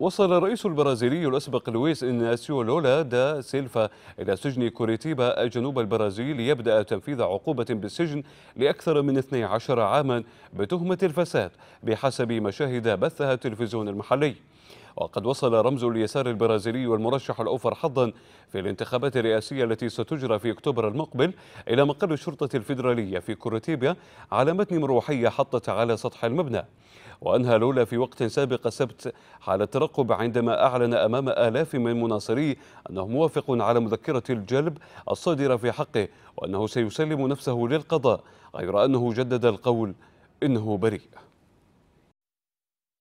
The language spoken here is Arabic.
وصل الرئيس البرازيلي الأسبق لويس إناسيو لولا دا سيلفا إلى سجن كوريتيبا جنوب البرازيل ليبدأ تنفيذ عقوبة بالسجن لأكثر من 12 عاما بتهمة الفساد بحسب مشاهد بثها التلفزيون المحلي وقد وصل رمز اليسار البرازيلي والمرشح الأوفر حظا في الانتخابات الرئاسية التي ستجرى في أكتوبر المقبل إلى مقر الشرطة الفيدرالية في كورتيبيا على متن مروحية حطت على سطح المبنى وأنهى لولا في وقت سابق سبت حالة ترقب عندما أعلن أمام آلاف من مناصريه أنه موافق على مذكرة الجلب الصادرة في حقه وأنه سيسلم نفسه للقضاء غير أنه جدد القول إنه بريء